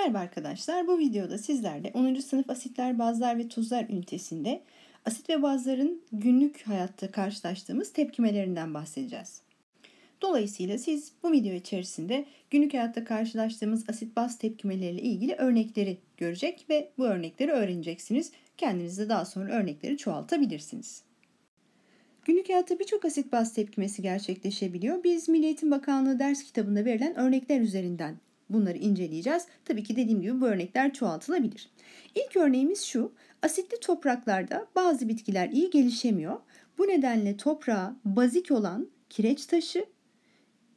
Merhaba arkadaşlar, bu videoda sizlerle 10. sınıf asitler, bazlar ve tuzlar ünitesinde asit ve bazların günlük hayatta karşılaştığımız tepkimelerinden bahsedeceğiz. Dolayısıyla siz bu video içerisinde günlük hayatta karşılaştığımız asit baz tepkimeleriyle ilgili örnekleri görecek ve bu örnekleri öğreneceksiniz. Kendiniz de daha sonra örnekleri çoğaltabilirsiniz. Günlük hayatta birçok asit baz tepkimesi gerçekleşebiliyor. Biz Milli Eğitim Bakanlığı ders kitabında verilen örnekler üzerinden Bunları inceleyeceğiz. Tabii ki dediğim gibi bu örnekler çoğaltılabilir. İlk örneğimiz şu. Asitli topraklarda bazı bitkiler iyi gelişemiyor. Bu nedenle toprağa bazik olan kireç taşı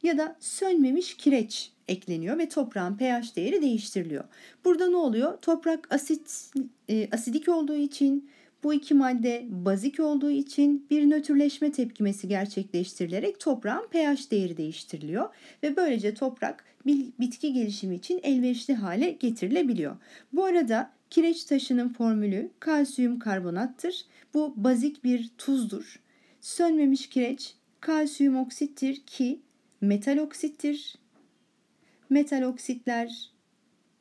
ya da sönmemiş kireç ekleniyor ve toprağın pH değeri değiştiriliyor. Burada ne oluyor? Toprak asit e, asidik olduğu için bu iki madde bazik olduğu için bir nötrleşme tepkimesi gerçekleştirilerek toprağın pH değeri değiştiriliyor ve böylece toprak bitki gelişimi için elverişli hale getirilebiliyor. Bu arada kireç taşının formülü kalsiyum karbonattır. Bu bazik bir tuzdur. Sönmemiş kireç kalsiyum oksittir ki metal oksittir. Metal oksitler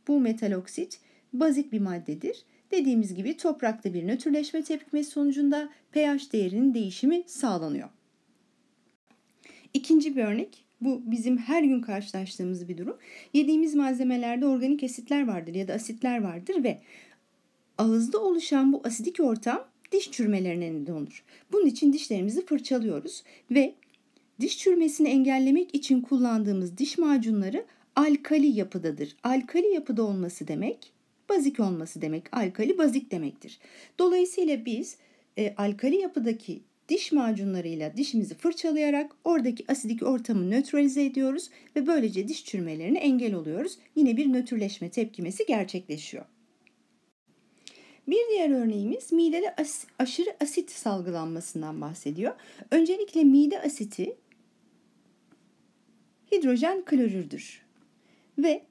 bu metal oksit bazik bir maddedir Dediğimiz gibi toprakta bir nötrleşme tepkimesi sonucunda pH değerinin değişimi sağlanıyor. İkinci bir örnek bu bizim her gün karşılaştığımız bir durum. Yediğimiz malzemelerde organik asitler vardır ya da asitler vardır ve ağızda oluşan bu asidik ortam diş çürümelerine neden olur. Bunun için dişlerimizi fırçalıyoruz ve diş çürmesini engellemek için kullandığımız diş macunları alkali yapıdadır. Alkali yapıda olması demek Bazik olması demek alkali bazik demektir. Dolayısıyla biz e, alkali yapıdaki diş macunlarıyla dişimizi fırçalayarak oradaki asidik ortamı nötralize ediyoruz ve böylece diş çürümelerine engel oluyoruz. Yine bir nötrleşme tepkimesi gerçekleşiyor. Bir diğer örneğimiz midede as- aşırı asit salgılanmasından bahsediyor. Öncelikle mide asiti hidrojen klorürdür ve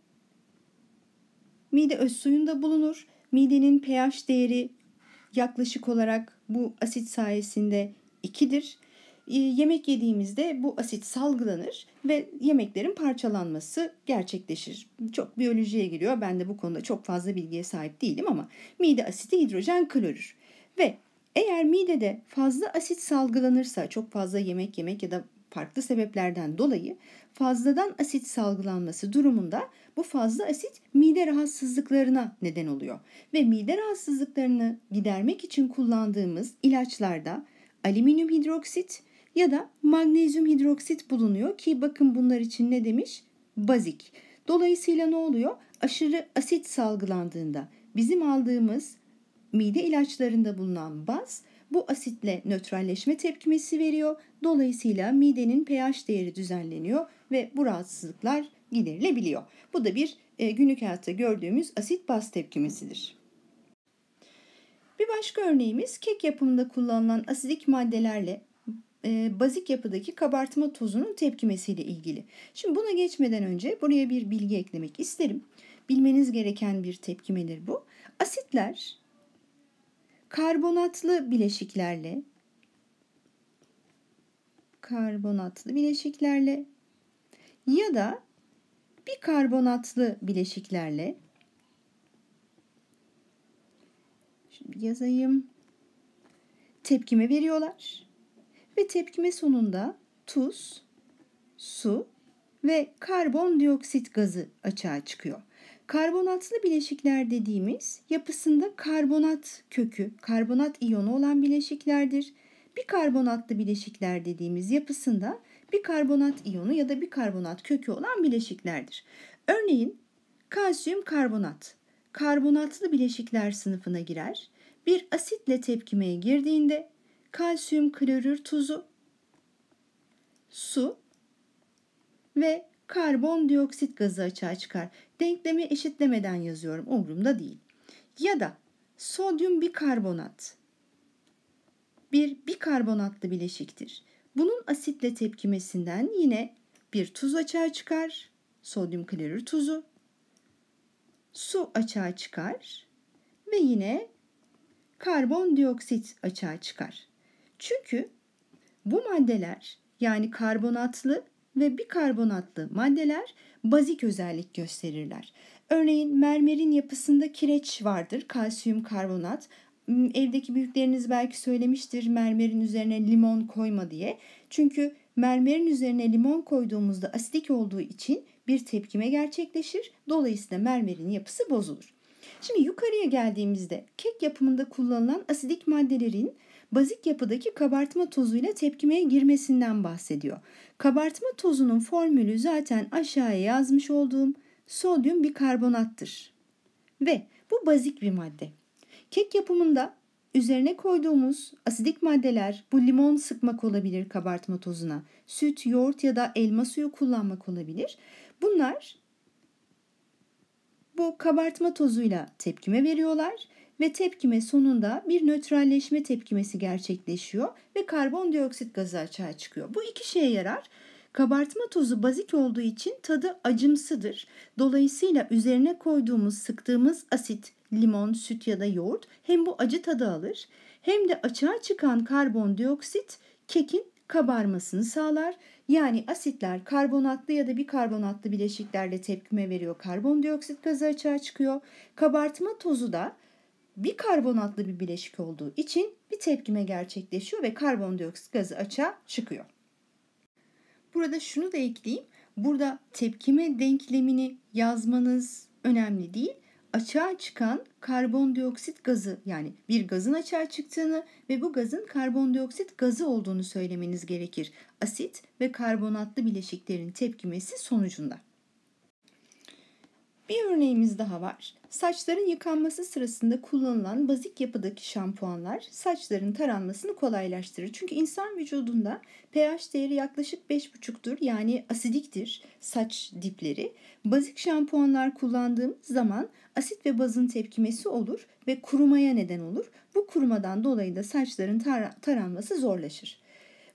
Mide öz suyunda bulunur. Midenin pH değeri yaklaşık olarak bu asit sayesinde 2'dir. Ee, yemek yediğimizde bu asit salgılanır ve yemeklerin parçalanması gerçekleşir. Çok biyolojiye giriyor. Ben de bu konuda çok fazla bilgiye sahip değilim ama mide asiti hidrojen klorür. Ve eğer midede fazla asit salgılanırsa çok fazla yemek yemek ya da farklı sebeplerden dolayı fazladan asit salgılanması durumunda bu fazla asit mide rahatsızlıklarına neden oluyor. Ve mide rahatsızlıklarını gidermek için kullandığımız ilaçlarda alüminyum hidroksit ya da magnezyum hidroksit bulunuyor ki bakın bunlar için ne demiş? Bazik. Dolayısıyla ne oluyor? Aşırı asit salgılandığında bizim aldığımız mide ilaçlarında bulunan baz bu asitle nötralleşme tepkimesi veriyor. Dolayısıyla midenin pH değeri düzenleniyor ve bu rahatsızlıklar giderilebiliyor. Bu da bir e, günlük hayatta gördüğümüz asit baz tepkimesidir. Bir başka örneğimiz kek yapımında kullanılan asidik maddelerle e, bazik yapıdaki kabartma tozunun tepkimesiyle ilgili. Şimdi buna geçmeden önce buraya bir bilgi eklemek isterim. Bilmeniz gereken bir tepkimedir bu. Asitler karbonatlı bileşiklerle karbonatlı bileşiklerle ya da bir karbonatlı bileşiklerle şimdi yazayım tepkime veriyorlar ve tepkime sonunda tuz, su ve karbondioksit gazı açığa çıkıyor. Karbonatlı bileşikler dediğimiz yapısında karbonat kökü, karbonat iyonu olan bileşiklerdir. Bir karbonatlı bileşikler dediğimiz yapısında bir karbonat iyonu ya da bir karbonat kökü olan bileşiklerdir. Örneğin kalsiyum karbonat karbonatlı bileşikler sınıfına girer. Bir asitle tepkimeye girdiğinde kalsiyum klorür tuzu, su ve karbondioksit gazı açığa çıkar. Denklemi eşitlemeden yazıyorum. Umurumda değil. Ya da sodyum bikarbonat bir bikarbonatlı bileşiktir. Bunun asitle tepkimesinden yine bir tuz açığa çıkar. Sodyum klorür tuzu. Su açığa çıkar ve yine karbondioksit açığa çıkar. Çünkü bu maddeler yani karbonatlı ve bikarbonatlı maddeler bazik özellik gösterirler. Örneğin mermerin yapısında kireç vardır, kalsiyum karbonat. Hmm, evdeki büyükleriniz belki söylemiştir mermerin üzerine limon koyma diye. Çünkü mermerin üzerine limon koyduğumuzda asidik olduğu için bir tepkime gerçekleşir. Dolayısıyla mermerin yapısı bozulur. Şimdi yukarıya geldiğimizde kek yapımında kullanılan asidik maddelerin bazik yapıdaki kabartma tozuyla tepkimeye girmesinden bahsediyor. Kabartma tozunun formülü zaten aşağıya yazmış olduğum sodyum bikarbonattır. Ve bu bazik bir madde. Kek yapımında üzerine koyduğumuz asidik maddeler bu limon sıkmak olabilir kabartma tozuna. Süt, yoğurt ya da elma suyu kullanmak olabilir. Bunlar bu kabartma tozuyla tepkime veriyorlar ve tepkime sonunda bir nötralleşme tepkimesi gerçekleşiyor ve karbondioksit gazı açığa çıkıyor. Bu iki şeye yarar. Kabartma tozu bazik olduğu için tadı acımsıdır. Dolayısıyla üzerine koyduğumuz sıktığımız asit, limon, süt ya da yoğurt hem bu acı tadı alır hem de açığa çıkan karbondioksit kekin kabarmasını sağlar. Yani asitler karbonatlı ya da bikarbonatlı bileşiklerle tepkime veriyor. Karbondioksit gazı açığa çıkıyor. Kabartma tozu da bir karbonatlı bir bileşik olduğu için bir tepkime gerçekleşiyor ve karbondioksit gazı açığa çıkıyor. Burada şunu da ekleyeyim. Burada tepkime denklemini yazmanız önemli değil. Açığa çıkan karbondioksit gazı yani bir gazın açığa çıktığını ve bu gazın karbondioksit gazı olduğunu söylemeniz gerekir. Asit ve karbonatlı bileşiklerin tepkimesi sonucunda. Bir örneğimiz daha var. Saçların yıkanması sırasında kullanılan bazik yapıdaki şampuanlar saçların taranmasını kolaylaştırır. Çünkü insan vücudunda pH değeri yaklaşık 5,5'tür yani asidiktir saç dipleri. Bazik şampuanlar kullandığımız zaman asit ve bazın tepkimesi olur ve kurumaya neden olur. Bu kurumadan dolayı da saçların tar- taranması zorlaşır.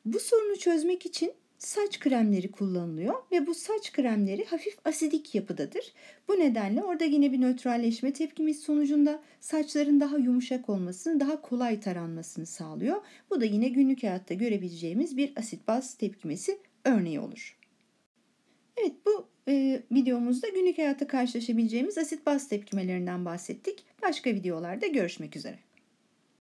Bu sorunu çözmek için saç kremleri kullanılıyor ve bu saç kremleri hafif asidik yapıdadır. Bu nedenle orada yine bir nötralleşme tepkimiz sonucunda saçların daha yumuşak olmasını, daha kolay taranmasını sağlıyor. Bu da yine günlük hayatta görebileceğimiz bir asit baz tepkimesi örneği olur. Evet bu e, videomuzda günlük hayatta karşılaşabileceğimiz asit baz tepkimelerinden bahsettik. Başka videolarda görüşmek üzere.